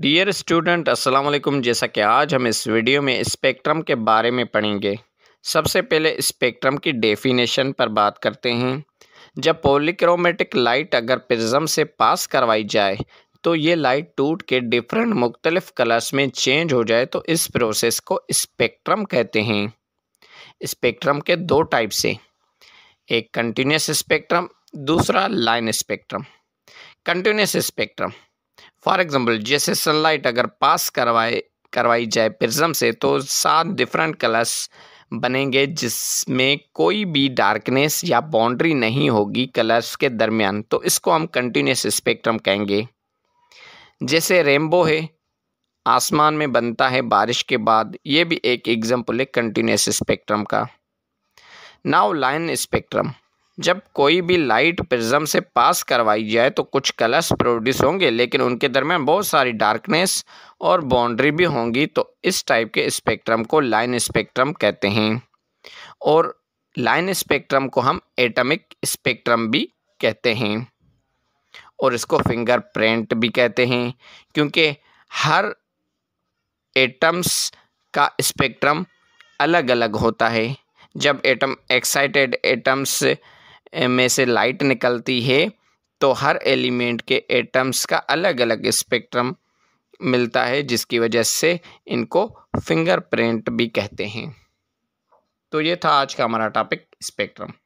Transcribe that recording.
dear student अस्सलाम वालेकुम जैसा कि आज हम इस वीडियो में स्पेक्ट्रम के बारे में पढ़ेंगे सबसे पहले स्पेक्ट्रम की डेफिनेशन पर बात करते हैं जब पोलिक्रोमेटिक लाइट अगर प्रिज्म से पास करवाई जाए तो ये लाइट टूट के डिफरेंट मुख्तलिफ कलर्स में चेंज हो जाए तो इस प्रोसेस को स्पेक्ट्रम कहते हैं स्पेक्ट्रम के दो टाइप से एक कंटिन्यूस स्पेक्ट्रम दूसरा line spectrum continuous spectrum for example जैसे सनलाइट अगर पास करवाए करवाई जाए प्रिज्म से तो सात डिफरेंट कलर्स बनेंगे जिसमें कोई भी डार्कनेस या बाउंड्री नहीं होगी कलर्स के दरमियान तो इसको हम कंटिन्यूस स्पेक्ट्रम कहेंगे जैसे रेनबो है आसमान में बनता है बारिश के बाद ये भी एक एग्जाम्पल है कंटिन्यूस स्पेक्ट्रम का नाउ लाइन स्पेक्ट्रम जब कोई भी लाइट प्रिज्म से पास करवाई जाए तो कुछ कलर्स प्रोड्यूस होंगे लेकिन उनके दरमियान बहुत सारी डार्कनेस और बाउंड्री भी होंगी तो इस टाइप के स्पेक्ट्रम को लाइन स्पेक्ट्रम कहते हैं और लाइन स्पेक्ट्रम को हम एटमिक स्पेक्ट्रम भी कहते हैं और इसको फिंगर प्रिंट भी कहते हैं क्योंकि हर एटम्स का स्पेक्ट्रम अलग अलग होता है जब एटम एक्साइटेड एटम्स में से लाइट निकलती है तो हर एलिमेंट के एटम्स का अलग अलग स्पेक्ट्रम मिलता है जिसकी वजह से इनको फिंगरप्रिंट भी कहते हैं तो ये था आज का हमारा टॉपिक स्पेक्ट्रम